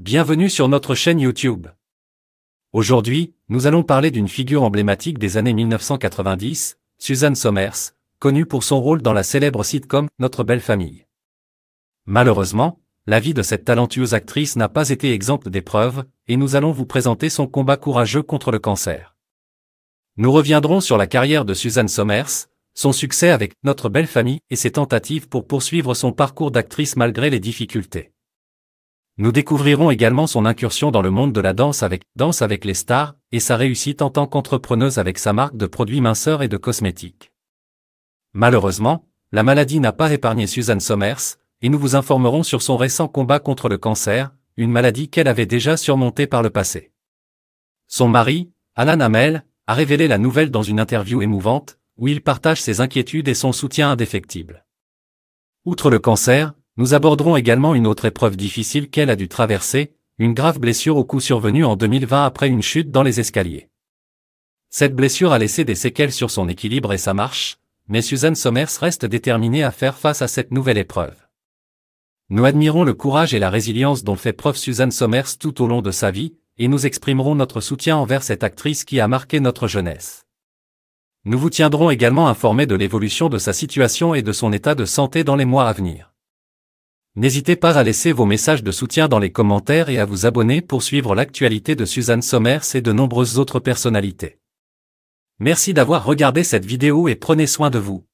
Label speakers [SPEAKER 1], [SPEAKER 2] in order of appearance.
[SPEAKER 1] Bienvenue sur notre chaîne YouTube. Aujourd'hui, nous allons parler d'une figure emblématique des années 1990, Suzanne Somers, connue pour son rôle dans la célèbre sitcom Notre belle famille. Malheureusement, la vie de cette talentueuse actrice n'a pas été exempte d'épreuves, et nous allons vous présenter son combat courageux contre le cancer. Nous reviendrons sur la carrière de Suzanne Somers, son succès avec Notre belle famille et ses tentatives pour poursuivre son parcours d'actrice malgré les difficultés. Nous découvrirons également son incursion dans le monde de la danse avec Danse avec les stars et sa réussite en tant qu'entrepreneuse avec sa marque de produits minceurs et de cosmétiques. Malheureusement, la maladie n'a pas épargné Suzanne Somers, et nous vous informerons sur son récent combat contre le cancer, une maladie qu'elle avait déjà surmontée par le passé. Son mari, Alan Hamel, a révélé la nouvelle dans une interview émouvante, où il partage ses inquiétudes et son soutien indéfectible. Outre le cancer, nous aborderons également une autre épreuve difficile qu'elle a dû traverser, une grave blessure au cou survenue en 2020 après une chute dans les escaliers. Cette blessure a laissé des séquelles sur son équilibre et sa marche, mais Suzanne Somers reste déterminée à faire face à cette nouvelle épreuve. Nous admirons le courage et la résilience dont fait preuve Suzanne Somers tout au long de sa vie, et nous exprimerons notre soutien envers cette actrice qui a marqué notre jeunesse. Nous vous tiendrons également informés de l'évolution de sa situation et de son état de santé dans les mois à venir. N'hésitez pas à laisser vos messages de soutien dans les commentaires et à vous abonner pour suivre l'actualité de Suzanne Somers et de nombreuses autres personnalités. Merci d'avoir regardé cette vidéo et prenez soin de vous.